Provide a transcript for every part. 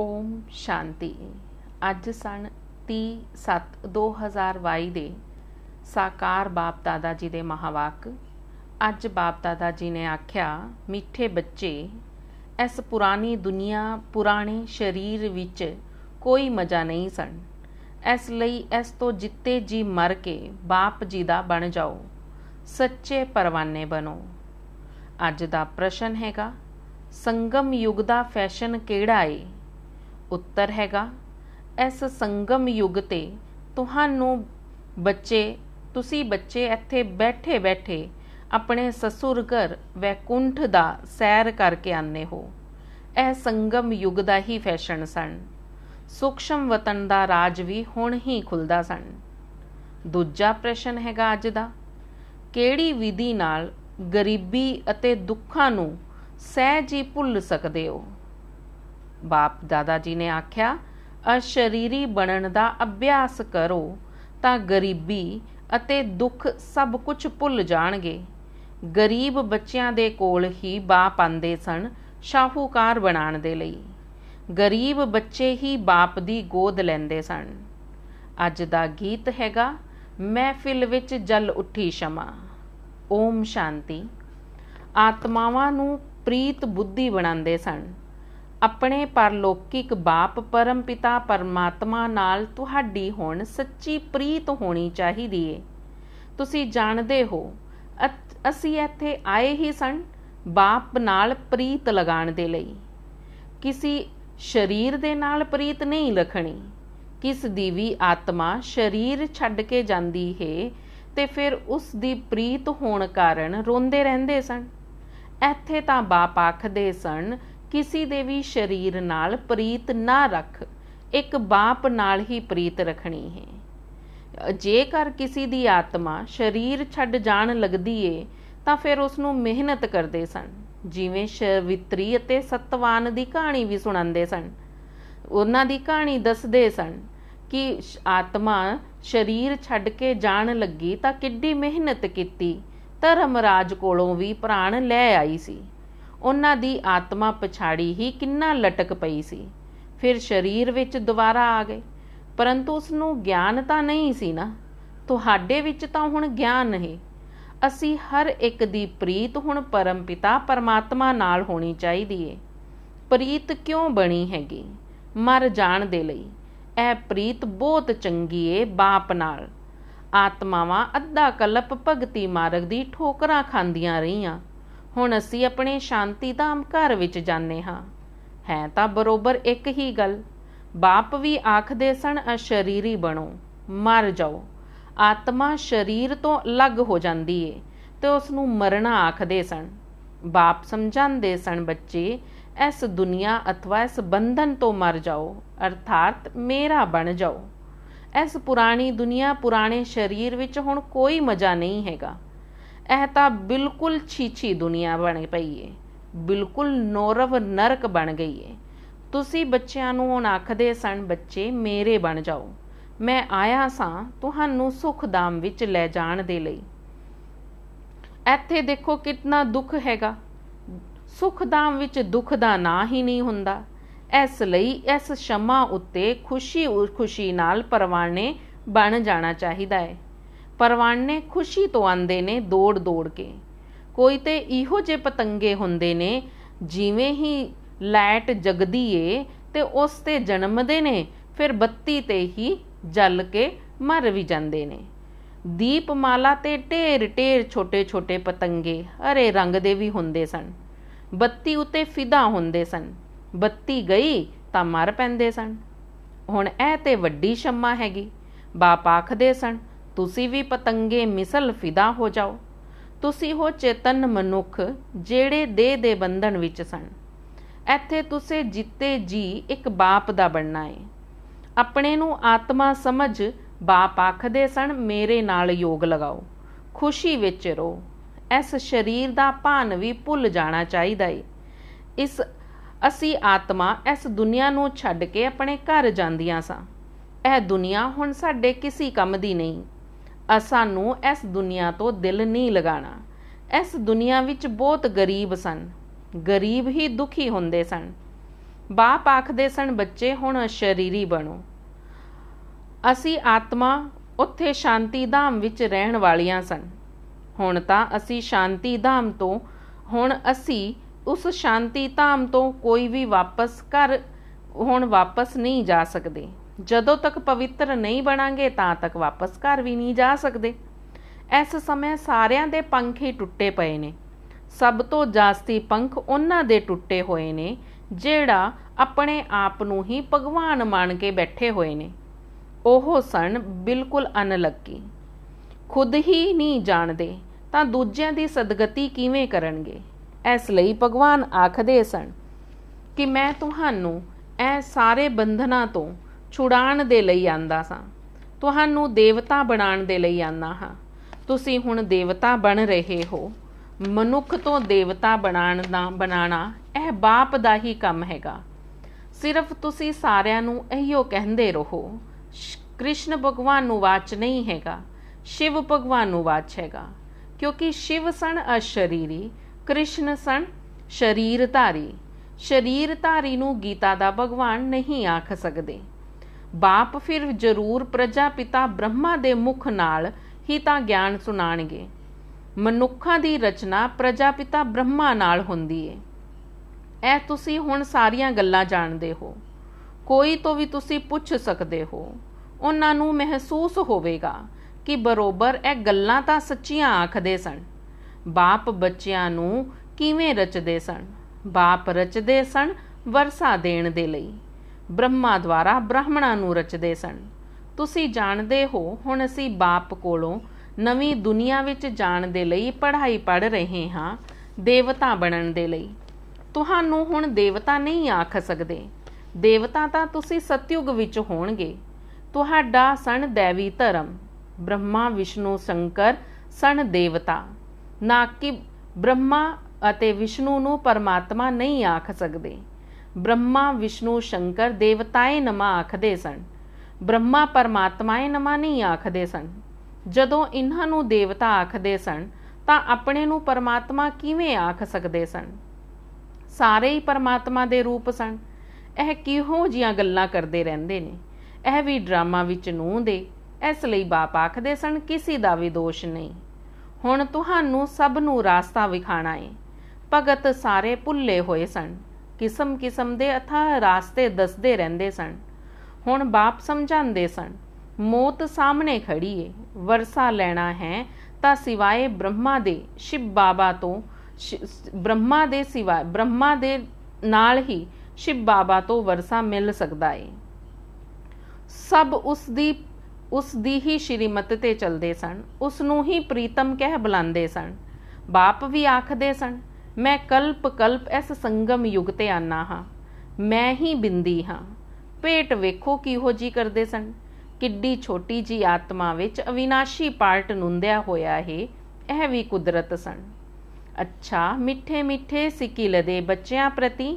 ਓਮ ਸ਼ਾਂਤੀ ਅੱਜ ਸਨ 37 2022 ਦੇ ਸਾਕਾਰ ਬਾਪ ਦਾਦਾ ਜੀ ਦੇ ਮਹਾਵਾਕ ਅੱਜ ਬਾਪ ਦਾਦਾ ਜੀ ਨੇ ਆਖਿਆ ਮਿੱਠੇ ਬੱਚੇ ਇਸ ਪੁਰਾਣੀ ਦੁਨੀਆ ਪੁਰਾਣੇ ਸਰੀਰ ਵਿੱਚ ਕੋਈ ਮਜ਼ਾ ਨਹੀਂ ਸਣ ਇਸ ਲਈ ਇਸ ਤੋਂ ਜਿੱਤੇ ਜੀ ਮਰ ਕੇ ਬਾਪ ਜੀ ਦਾ ਬਣ ਜਾਓ ਸੱਚੇ ਪਰਵਾਨੇ ਬਣੋ ਅੱਜ ਦਾ ਪ੍ਰਸ਼ਨ ਹੈਗਾ ਸੰਗਮ ਯੁਗ ਦਾ ਫੈਸ਼ਨ ਕਿਹੜਾ ਏ ਪੁੱਤਰ ਹੈਗਾ ਇਸ ਸੰਗਮ ਯੁਗ ਤੇ ਤੁਹਾਨੂੰ ਬੱਚੇ ਤੁਸੀਂ ਬੱਚੇ ਇੱਥੇ ਬੈਠੇ ਬੈਠੇ ਆਪਣੇ ਸਸੁਰ ਘਰ ਵੈਕੁੰਠ ਦਾ ਸੈਰ ਕਰਕੇ ਆਨੇ ਹੋ ਇਹ ਸੰਗਮ ਯੁਗ ਦਾ ਹੀ ਫੈਸ਼ਨ ਸਨ ਸੂਖਸ਼ਮ ਵਤਨ ਦਾ ਰਾਜ ਵੀ ਹੁਣ ਹੀ ਖੁੱਲਦਾ ਸਨ ਦੂਜਾ ਪ੍ਰਸ਼ਨ ਹੈਗਾ ਅੱਜ ਦਾ ਕਿਹੜੀ ਵਿਧੀ ਨਾਲ ਗਰੀਬੀ ਅਤੇ ਦੁੱਖਾਂ ਨੂੰ ਸਹਿਜ ਹੀ ਭੁੱਲ ਸਕਦੇ ਹੋ ਬਾਪ ਦਾਦਾ ਜੀ ਨੇ ਆਖਿਆ ਅਸ਼ਰੀਰੀ ਬਣਨ ਦਾ ਅਭਿਆਸ ਕਰੋ ਤਾਂ ਗਰੀਬੀ ਅਤੇ ਦੁੱਖ ਸਭ ਕੁਝ ਭੁੱਲ ਜਾਣਗੇ ਗਰੀਬ ਬੱਚਿਆਂ ਦੇ ਕੋਲ ਹੀ ਬਾਪ ਆਂਦੇ ਸਨ ਸ਼ਾਹੂਕਾਰ ਬਣਾਉਣ ਦੇ ਲਈ ਗਰੀਬ ਬੱਚੇ ਹੀ ਬਾਪ ਦੀ ਗੋਦ ਲੈਂਦੇ ਸਨ ਅੱਜ ਦਾ ਗੀਤ ਹੈਗਾ ਮਹਿਫਿਲ ਵਿੱਚ ਜਲ ਉੱਠੀ ਸ਼ਮਾ ਓਮ ਸ਼ਾਂਤੀ ਆਤਮਾਵਾਂ ਨੂੰ ਪ੍ਰੀਤ ਬੁੱਧੀ ਬਣਾਉਂਦੇ ਸਨ ਆਪਣੇ ਪਰਲੋਕਿਕ ਬਾਪ ਪਰਮ ਪਿਤਾ ਪਰਮਾਤਮਾ ਨਾਲ ਤੁਹਾਡੀ ਹੁਣ ਸੱਚੀ ਪ੍ਰੀਤ ਹੋਣੀ ਚਾਹੀਦੀ ਏ ਤੁਸੀਂ ਜਾਣਦੇ ਹੋ ਅਸੀਂ ਇੱਥੇ ਆਏ ਹੀ ਸਨ ਬਾਪ ਨਾਲ ਪ੍ਰੀਤ ਲਗਾਉਣ ਦੇ ਲਈ ਕਿਸੇ ਸਰੀਰ ਦੇ ਨਾਲ ਪ੍ਰੀਤ ਨਹੀਂ ਲਖਣੀ ਕਿਸ ਦੀ ਵੀ ਆਤਮਾ ਸਰੀਰ ਛੱਡ ਕੇ ਜਾਂਦੀ ਹੈ ਤੇ ਫਿਰ ਉਸ ਦੀ ਪ੍ਰੀਤ ਹੋਣ ਕਾਰਨ ਰੋਂਦੇ ਰਹਿੰਦੇ ਸਨ ਇੱਥੇ ਤਾਂ ਬਾਪ ਆਖਦੇ ਸਨ ਕਿਸੇ ਦੇ ਵੀ ਸਰੀਰ ਨਾਲ ਪ੍ਰੀਤ ਨਾ ਰੱਖ ਇੱਕ ਬਾਪ ਨਾਲ ਹੀ ਪ੍ਰੀਤ ਰੱਖਣੀ ਹੈ ਜੇਕਰ ਕਿਸੇ ਦੀ ਆਤਮਾ ਸਰੀਰ ਛੱਡ ਜਾਣ ਲੱਗਦੀ ਏ ਤਾਂ ਫਿਰ ਉਸ ਨੂੰ ਮਿਹਨਤ ਕਰਦੇ ਸਨ ਜਿਵੇਂ ਸ਼ਵਿਤਰੀ ਅਤੇ ਸਤਵਾਨ ਦੀ ਕਹਾਣੀ ਵੀ ਸੁਣਾਉਂਦੇ ਸਨ ਉਹਨਾਂ ਦੀ ਕਹਾਣੀ ਦੱਸਦੇ ਸਨ ਕਿ ਆਤਮਾ ਸਰੀਰ ਛੱਡ ਕੇ ਜਾਣ ਲੱਗੀ ਤਾਂ ਕਿੱਡੀ ਮਿਹਨਤ ਕੀਤੀ ਧਰਮਰਾਜ ਕੋਲੋਂ ਵੀ ਪ੍ਰਾਣ ਲੈ ਆਈ ਸੀ ਉਹਨਾਂ ਦੀ ਆਤਮਾ ਪਛਾੜੀ ਹੀ ਕਿੰਨਾ ਲਟਕ ਪਈ ਸੀ ਫਿਰ ਸਰੀਰ ਵਿੱਚ ਦੁਬਾਰਾ ਆ ਗਏ ਪਰੰਤੂ ਉਸ ਨੂੰ ਗਿਆਨ ਤਾਂ ਨਹੀਂ ਸੀ ਨਾ ਤੁਹਾਡੇ ਵਿੱਚ ਤਾਂ ਹੁਣ ਗਿਆਨ ਹੈ ਅਸੀਂ ਹਰ ਇੱਕ ਦੀ ਪ੍ਰੀਤ ਹੁਣ ਪਰਮ ਪਿਤਾ ਪਰਮਾਤਮਾ ਨਾਲ ਹੋਣੀ ਚਾਹੀਦੀ ਏ ਪ੍ਰੀਤ ਕਿਉਂ ਬਣੀ ਹੈਗੀ ਮਰ ਜਾਣ ਦੇ ਲਈ ਇਹ ਪ੍ਰੀਤ ਬਹੁਤ ਚੰਗੀ ਏ ਬਾਪ ਨਾਲ ਆਤਮਾਵਾਂ ਅੱਧਾ ਕਲਪ ਭਗਤੀ ਮਾਰਗ ਦੀ ਠੋਕਰਾਂ ਖਾਂਦੀਆਂ ਰਹੀਆਂ ਹੁਣ ਅਸੀਂ ਆਪਣੇ ਸ਼ਾਂਤੀ ਧਾਮ ਘਰ ਵਿੱਚ ਜਾਂਦੇ ਹਾਂ ਹੈ ਤਾਂ ਬਰੋਬਰ ਇੱਕ ਹੀ ਗੱਲ ਬਾਪ ਵੀ ਆਖਦੇ ਸਨ ਅਸ਼ਰੀਰੀ ਬਣੋ ਮਰ ਜਾਓ ਆਤਮਾ ਸ਼ਰੀਰ ਤੋਂ ਅਲੱਗ ਹੋ ਜਾਂਦੀ ਏ ਤੇ ਉਸ ਨੂੰ ਮਰਨਾ ਆਖਦੇ ਸਨ ਬਾਪ ਸਮਝਾਉਂਦੇ ਸਨ ਬੱਚੇ ਇਸ ਦੁਨੀਆ ਅਥਵਾ ਇਸ ਬੰਧਨ ਤੋਂ ਮਰ ਜਾਓ ਅਰਥਾਤ ਮੇਰਾ ਬਣ ਜਾਓ ਇਸ ਪੁਰਾਣੀ ਦੁਨੀਆ ਪੁਰਾਣੇ ਸਰੀਰ ਵਿੱਚ ਹੁਣ ਕੋਈ ਮਜ਼ਾ ਨਹੀਂ ਹੈਗਾ ਇਹ ਤਾਂ ਬਿਲਕੁਲ ਛੀਛੀ ਦੁਨੀਆ ਬਣ ਪਈ ਏ ਬਿਲਕੁਲ ਨੌਰਵ ਨਰਕ ਬਣ ਗਈ ਏ ਤੁਸੀਂ ਬੱਚਿਆਂ ਨੂੰ ਹੁਣ ਆਖਦੇ ਸਣ ਬੱਚੇ ਮੇਰੇ ਬਣ ਜਾਓ ਮੈਂ ਆਇਆ ਸਾਂ ਤੁਹਾਨੂੰ ਸੁਖਦਾਮ ਵਿੱਚ ਲੈ ਜਾਣ ਦੇ ਲਈ ਇੱਥੇ ਦੇਖੋ ਕਿੰਨਾ ਦੁੱਖ ਹੈਗਾ ਸੁਖਦਾਮ ਵਿੱਚ ਦੁੱਖ ਦਾ ਨਾਂ ਹੀ ਨਹੀਂ ਹੁੰਦਾ ਇਸ ਲਈ ਇਸ ਸ਼ਮਾ ਉੱਤੇ ਖੁਸ਼ੀ ਖੁਸ਼ੀ ਨਾਲ ਪਰਵਾਣੇ ਬਣ ਜਾਣਾ ਚਾਹੀਦਾ ਹੈ ਪਰਵਾਨੇ ਖੁਸ਼ੀ ਤੋਂ ਆਂਦੇ ਨੇ ਦੌੜ ਦੌੜ ਕੇ ਕੋਈ ਤੇ ਇਹੋ ਜੇ ਪਤੰਗੇ ਹੁੰਦੇ ਨੇ ਜਿਵੇਂ ਹੀ ਲਾਈਟ ਜਗਦੀ ਏ ਤੇ ਉਸ ਤੇ ਜਨਮਦੇ ਨੇ ਫਿਰ ਬੱਤੀ ਤੇ ਹੀ ਜਲ ਕੇ ਮਰ ਵੀ ਜਾਂਦੇ ਨੇ ਦੀਪਮਾਲਾ ਤੇ ਢੇਰ ਢੇਰ ਛੋਟੇ ਛੋਟੇ ਪਤੰਗੇ ਅਰੇ ਰੰਗ ਦੇ ਵੀ ਹੁੰਦੇ ਸਨ ਬੱਤੀ ਉਤੇ ਫਿਦਾ ਹੁੰਦੇ ਸਨ ਬੱਤੀ ਗਈ ਤਾਂ ਮਰ ਪੈਂਦੇ ਸਨ ਹੁਣ ਇਹ ਤੇ ਵੱਡੀ ਸ਼ਮਾ ਹੈਗੀ ਬਾਪ ਆਖਦੇ ਸਨ ਤੁਸੀਂ ਵੀ ਪਤੰਗੇ ਮਿਸਲ ਫਿਦਾ ਹੋ ਜਾਓ ਤੁਸੀਂ ਹੋ ਚੇਤਨ ਮਨੁੱਖ ਜਿਹੜੇ ਦੇਹ ਦੇ ਬੰਧਨ ਵਿੱਚ ਸਨ ਇੱਥੇ ਤੁਸੀਂ ਜਿੱਤੇ ਜੀ ਇੱਕ ਬਾਪ ਦਾ ਬਣਨਾ ਹੈ ਆਪਣੇ ਨੂੰ ਆਤਮਾ ਸਮਝ ਬਾਪ ਆਖਦੇ ਸਣ ਮੇਰੇ ਨਾਲ ਯੋਗ ਲਗਾਓ ਖੁਸ਼ੀ ਵਿੱਚ ਰਹੋ ਇਸ ਸਰੀਰ ਦਾ ਭਾਨ ਵੀ ਭੁੱਲ ਜਾਣਾ ਚਾਹੀਦਾ ਏ ਇਸ ਅਸੀਂ ਆਤਮਾ ਇਸ ਦੁਨੀਆ ਨੂੰ ਛੱਡ ਕੇ ਆਪਣੇ ਘਰ ਜਾਂਦੀਆਂ ਸਾਂ ਇਹ ਦੁਨੀਆ ਹੁਣ ਸਾਡੇ ਕਿਸੇ ਕੰਮ ਦੀ ਨਹੀਂ ਸਾਨੂੰ ਇਸ ਦੁਨੀਆ ਤੋਂ ਦਿਲ ਨਹੀਂ ਲਗਾਣਾ ਇਸ ਦੁਨੀਆ ਵਿੱਚ ਬਹੁਤ ਗਰੀਬ ਸਨ ਗਰੀਬ ਹੀ ਦੁਖੀ ਹੁੰਦੇ ਸਨ ਬਾਪ ਆਖਦੇ ਸਨ ਬੱਚੇ ਹੁਣ ਸ਼ਰੀਰੀ ਬਣੋ ਅਸੀਂ ਆਤਮਾ ਉੱਥੇ ਸ਼ਾਂਤੀ ਧਾਮ ਵਿੱਚ ਰਹਿਣ ਵਾਲੀਆਂ ਸਨ ਹੁਣ ਤਾਂ ਅਸੀਂ ਸ਼ਾਂਤੀ ਧਾਮ ਤੋਂ ਹੁਣ ਅਸੀਂ ਉਸ ਸ਼ਾਂਤੀ ਧਾਮ ਤੋਂ ਕੋਈ ਵੀ ਵਾਪਸ ਕਰ ਹੁਣ ਵਾਪਸ ਨਹੀਂ ਜਾ ਸਕਦੇ ਜਦੋਂ ਤੱਕ ਪਵਿੱਤਰ ਨਹੀਂ ਬਣਾਂਗੇ ਤਾਂ ਤੱਕ ਵਾਪਸ ਘਰ ਵੀ ਨਹੀਂ ਜਾ ਸਕਦੇ ਇਸ ਸਮੇਂ ਸਾਰਿਆਂ ਦੇ ਪੰਖ ਹੀ ਟੁੱਟੇ ਪਏ ਨੇ ਸਭ ਤੋਂ ਜਾਸਤੀ ਪੰਖ ਉਹਨਾਂ ਦੇ ਟੁੱਟੇ ਹੋਏ ਨੇ ਜਿਹੜਾ ਆਪਣੇ ਆਪ ਨੂੰ ਹੀ ਭਗਵਾਨ ਮੰਨ ਕੇ ਬੈਠੇ ਹੋਏ ਨੇ ਉਹ ਸਣ ਬਿਲਕੁਲ ਅਨਲੱਕੀ ਖੁਦ ਹੀ ਨਹੀਂ ਜਾਣਦੇ ਤਾਂ ਦੂਜਿਆਂ ਦੀ ਸਦਗਤੀ ਕਿਵੇਂ ਕਰਨਗੇ ਇਸ ਲਈ ਭਗਵਾਨ ਆਖਦੇ ਸਣ ਕਿ ਮੈਂ ਤੁਹਾਨੂੰ ਇਹ ਸਾਰੇ ਬੰਧਨਾਂ ਤੋਂ ਛੁਡਾਣ ਦੇ ਲਈ ਆਂਦਾ ਸਾਂ ਤੁਹਾਨੂੰ ਦੇਵਤਾ ਬਣਾਉਣ ਦੇ ਲਈ ਆਨਾ ਹਾਂ ਤੁਸੀਂ ਹੁਣ ਦੇਵਤਾ ਬਣ ਰਹੇ ਹੋ ਮਨੁੱਖ ਤੋਂ ਦੇਵਤਾ ਬਣਾਉਣ ਦਾ ਬਣਾਣਾ ਇਹ ਬਾਪ ਦਾ ਹੀ ਕੰਮ ਹੈਗਾ ਸਿਰਫ ਤੁਸੀਂ ਸਾਰਿਆਂ ਨੂੰ ਇਹੀਓ ਕਹਿੰਦੇ ਰਹੋ ਕ੍ਰਿਸ਼ਨ ਭਗਵਾਨ ਨੂੰ ਵਾਚ ਨਹੀਂ ਹੈਗਾ ਸ਼ਿਵ ਭਗਵਾਨ ਨੂੰ ਵਾਚ ਹੈਗਾ ਕਿਉਂਕਿ ਸ਼ਿਵ ਸਣ ਅਸ਼ਰੀਰੀ ਕ੍ਰਿਸ਼ਨ ਸਣ ਸ਼ਰੀਰਧਾਰੀ ਸ਼ਰੀਰਧਾਰੀ ਨੂੰ ਗੀਤਾ ਦਾ ਭਗਵਾਨ ਨਹੀਂ ਆਖ ਸਕਦੇ ਬਾਪ ਫਿਰ ਜ਼ਰੂਰ ਪ੍ਰਜਾ ਪਿਤਾ ਬ੍ਰਹਮਾ ਦੇ ਮੁਖ ਨਾਲ ਹੀ ਤਾਂ ਗਿਆਨ ਸੁਣਾਣਗੇ ਮਨੁੱਖਾਂ ਦੀ ਰਚਨਾ ਪ੍ਰਜਾ ਪਿਤਾ ਬ੍ਰਹਮਾ ਨਾਲ ਹੁੰਦੀ ਏ ਇਹ ਤੁਸੀਂ ਹੁਣ ਸਾਰੀਆਂ ਗੱਲਾਂ ਜਾਣਦੇ ਹੋ ਕੋਈ ਤੋਂ ਵੀ ਤੁਸੀਂ ਪੁੱਛ ਸਕਦੇ ਹੋ ਉਹਨਾਂ ਨੂੰ ਮਹਿਸੂਸ ਹੋਵੇਗਾ ਕਿ ਬਰੋਬਰ ਇਹ ਗੱਲਾਂ ਤਾਂ ਸੱਚੀਆਂ ਆਖਦੇ ਸਨ ਬਾਪ ਬੱਚਿਆਂ ਨੂੰ ਕਿਵੇਂ ਰਚਦੇ ਸਨ ਬਾਪ ਰਚਦੇ ਸਨ ਵਰਸਾ ਦੇਣ ਦੇ ਲਈ ਬ੍ਰਹਮਾ ਦੁਆਰਾ ਬ੍ਰਾਹਮਣਾਂ ਨੂੰ ਰਚਦੇ ਸਨ ਤੁਸੀਂ ਜਾਣਦੇ ਹੋ ਹੁਣ ਅਸੀਂ ਬਾਪ ਕੋਲੋਂ ਨਵੀਂ ਦੁਨੀਆ ਵਿੱਚ ਜਾਣ ਦੇ ਲਈ ਪੜ੍ਹਾਈ ਪੜ੍ਹ ਰਹੇ ਹਾਂ ਦੇਵਤਾ ਬਣਨ ਦੇ ਲਈ ਤੁਹਾਨੂੰ ਹੁਣ ਦੇਵਤਾ ਨਹੀਂ ਆਖ ਸਕਦੇ ਦੇਵਤਾ ਤਾਂ ਤੁਸੀਂ ਸਤਯੁਗ ਵਿੱਚ ਹੋਣਗੇ ਤੁਹਾਡਾ ਸਣ ਦੇਵੀ ਧਰਮ ਬ੍ਰਹਮਾ ਵਿਸ਼ਨੂੰ ਸ਼ੰਕਰ ਸਣ ਦੇਵਤਾ ਨਾ ਕਿ ਬ੍ਰਹਮਾ ਅਤੇ ਵਿਸ਼ਨੂੰ ਨੂੰ ਪਰਮਾਤਮਾ ਨਹੀਂ ਆਖ ਸਕਦੇ ਬ੍ਰਹਮਾ ਵਿਸ਼ਨੂੰ ਸ਼ੰਕਰ ਦੇਵਤਾਏ ਨਮਾ ਆਖਦੇ ਸਨ ਬ੍ਰਹਮਾ ਪਰਮਾਤਮਾਏ ਨਮਾ ਨਹੀਂ ਆਖਦੇ ਸਨ ਜਦੋਂ ਇਹਨਾਂ ਨੂੰ ਦੇਵਤਾ ਆਖਦੇ ਸਨ ਤਾਂ ਆਪਣੇ ਨੂੰ ਪਰਮਾਤਮਾ ਕਿਵੇਂ ਆਖ ਸਕਦੇ ਸਨ ਸਾਰੇ ਹੀ ਪਰਮਾਤਮਾ ਦੇ ਰੂਪ ਸਨ ਇਹ ਕਿਹੋ ਜੀਆਂ ਗੱਲਾਂ ਕਰਦੇ ਰਹਿੰਦੇ ਨੇ ਇਹ ਵੀ ਡਰਾਮਾ ਵਿੱਚ ਨੂੰ ਦੇ ਇਸ ਲਈ ਬਾਪ ਆਖਦੇ ਸਨ ਕਿਸੇ ਦਾ ਵੀ ਦੋਸ਼ ਨਹੀਂ ਹੁਣ ਤੁਹਾਨੂੰ ਸਭ ਨੂੰ ਰਾਸਤਾ ਵਿਖਾਣਾ ਏ ਭਗਤ ਸਾਰੇ ਭੁੱਲੇ ਹੋਏ ਸਨ ਕਿਸਮ ਕਿਸਮ ਦੇ ਅਥਾ ਰਾਸਤੇ ਦੱਸਦੇ ਰਹਿੰਦੇ ਸਨ ਹੁਣ ਬਾਪ ਸਮਝਾਉਂਦੇ ਸਨ ਮੌਤ ਸਾਹਮਣੇ ਖੜੀ ਏ ਵਰਸਾ ਲੈਣਾ ਹੈ ਤਾਂ ਸਿਵਾਏ ਬ੍ਰਹਮਾ ਦੇ ਸ਼ਿਵ ਬਾਬਾ ਤੋਂ ਬ੍ਰਹਮਾ ਦੇ ਸਿਵਾਏ ਬ੍ਰਹਮਾ ਦੇ ਨਾਲ ਹੀ ਸ਼ਿਵ ਬਾਬਾ ਤੋਂ ਵਰਸਾ ਮਿਲ ਸਕਦਾ ਏ ਸਭ ਉਸ ਦੀ ਉਸ ਦੀ ਹੀ ਸ਼੍ਰੀਮਤ ਤੇ ਚਲਦੇ ਸਨ ਉਸ ਨੂੰ ਹੀ ਪ੍ਰੀਤਮ ਕਹਿ ਬੁਲਾਉਂਦੇ ਸਨ ਬਾਪ ਵੀ ਆਖਦੇ ਸਨ ਮੈਂ ਕਲਪ ਕਲਪ ਇਸ ਸੰਗਮ ਯੁਗ ਤੇ ਆਨਾ ਹਾਂ ਮੈਂ ਹੀ ਬਿੰਦੀ ਹਾਂ ਪੇਟ ਵੇਖੋ ਕਿਹੋ ਜੀ ਕਰਦੇ ਸਨ ਕਿੱਡੀ ਛੋਟੀ ਜੀ ਆਤਮਾ ਵਿੱਚ ਅਵਿਨਾਸ਼ੀ ਪਾਰਟ ਨੁੰਦਿਆ ਹੋਇਆ ਹੈ ਇਹ ਵੀ ਕੁਦਰਤ ਸਨ ਅੱਛਾ ਮਿੱਠੇ ਮਿੱਠੇ ਸਿੱਕੀ ਦੇ ਬੱਚਿਆਂ ਪ੍ਰਤੀ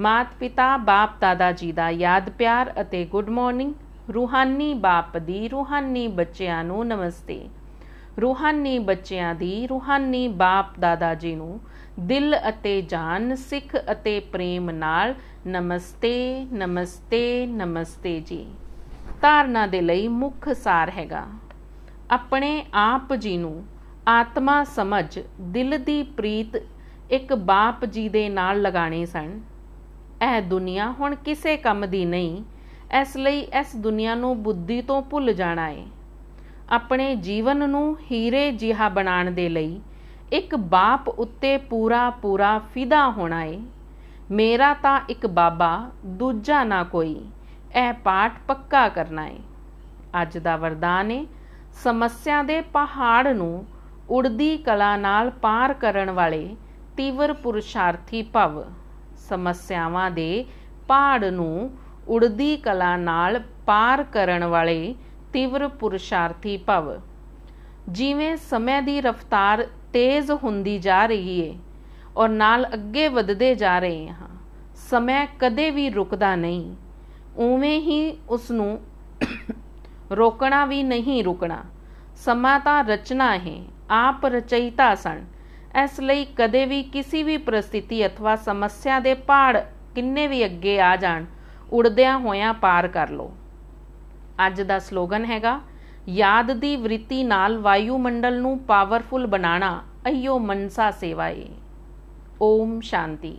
ਮਾਤ ਪਿਤਾ ਬਾਪ ਦਾਦਾ ਜੀ ਦਾ ਯਾਦ ਪਿਆਰ ਅਤੇ ਗੁੱਡ ਮਾਰਨਿੰਗ ਰੂਹਾਨੀ ਬਾਪ ਦੀ ਰੂਹਾਨੀ ਬੱਚਿਆਂ ਨੂੰ ਨਮਸਤੇ ਰੂਹਾਨੀ ਬੱਚਿਆਂ ਦੀ ਰੂਹਾਨੀ ਬਾਪ ਦਾਦਾ ਜੀ ਨੂੰ ਦਿਲ ਅਤੇ ਜਾਨ ਸਿੱਖ ਅਤੇ ਪ੍ਰੇਮ ਨਾਲ ਨਮਸਤੇ ਨਮਸਤੇ ਨਮਸਤੇ ਜੀ ਧਾਰਨਾ ਦੇ ਲਈ ਮੁੱਖ ਸਾਰ ਹੈਗਾ ਆਪਣੇ ਆਪ ਜੀ ਨੂੰ ਆਤਮਾ ਸਮਝ ਦਿਲ ਦੀ ਪ੍ਰੀਤ ਇੱਕ ਬਾਪ ਜੀ ਦੇ ਨਾਲ ਲਗਾਣੇ ਸਨ ਇਹ ਦੁਨੀਆ ਹੁਣ ਕਿਸੇ ਕੰਮ ਦੀ ਨਹੀਂ ਇਸ ਲਈ ਇਸ ਦੁਨੀਆ ਨੂੰ ਬੁੱਧੀ ਤੋਂ ਭੁੱਲ ਜਾਣਾ ਹੈ ਆਪਣੇ ਜੀਵਨ ਨੂੰ ਹੀਰੇ ਜਿਹਾ ਬਣਾਉਣ ਦੇ ਲਈ ਇੱਕ ਬਾਪ ਉੱਤੇ ਪੂਰਾ ਪੂਰਾ ਫਿਦਾ ਹੋਣਾ ਏ ਮੇਰਾ ਤਾਂ ਇੱਕ ਬਾਬਾ ਦੂਜਾ ਨਾ ਕੋਈ ਇਹ ਪਾਠ ਪੱਕਾ ਕਰਨਾ ਏ ਅੱਜ ਦਾ ਵਰਦਾਨ ਏ ਸਮੱਸਿਆ ਦੇ ਪਹਾੜ ਨੂੰ ਉੜਦੀ ਕਲਾ ਨਾਲ ਪਾਰ ਕਰਨ ਵਾਲੇ ਤੀਵਰ ਪੁਰਸ਼ਾਰਥੀ ਭਵ ਸਮੱਸਿਆਵਾਂ ਦੇ ਪਹਾੜ ਨੂੰ ਉੜਦੀ ਕਲਾ ਨਾਲ ਪਾਰ ਕਰਨ ਵਾਲੇ ਤੀਵਰ ਪੁਰਸ਼ਾਰਥੀ ਭਵ ਜਿਵੇਂ ਸਮੇਂ ਦੀ ਰਫ਼ਤਾਰ ਤੇਜ਼ ਹੁੰਦੀ ਜਾ ਰਹੀ ਏ ਔਰ ਨਾਲ ਅੱਗੇ ਵਧਦੇ ਜਾ ਰਹੇ ਹਾਂ ਸਮੇਂ ਕਦੇ ਵੀ ਰੁਕਦਾ ਨਹੀਂ ਉਵੇਂ ਹੀ ਉਸ ਨੂੰ ਰੋਕਣਾ ਵੀ ਨਹੀਂ ਰੁਕਣਾ ਸਮਾਂ ਤਾਂ ਰਚਨਾ ਹੈ ਆਪ ਰਚਇਤਾ ਸਣ ਇਸ ਲਈ ਕਦੇ ਵੀ ਕਿਸੇ ਵੀ ਪ੍ਰਸਥਿਤੀ ਅਥਵਾ ਸਮੱਸਿਆ ਦੇ ਪਾੜ ਕਿੰਨੇ ਵੀ ਅੱਗੇ ਆ ਜਾਣ ਉੜਦਿਆਂ ਹੋਇਆਂ ਪਾਰ ਕਰ ਲੋ ਅੱਜ ਦਾ ਸਲੋਗਨ ਹੈਗਾ ਯਾਦ ਦੀ ਵ੍ਰਿਤੀ ਨਾਲ ਵਾਯੂਮੰਡਲ ਨੂੰ ਪਾਵਰਫੁਲ ਬਣਾਉਣਾ ਅਈਓ ਮਨਸਾ ਸੇਵਾਏ ਓਮ ਸ਼ਾਂਤੀ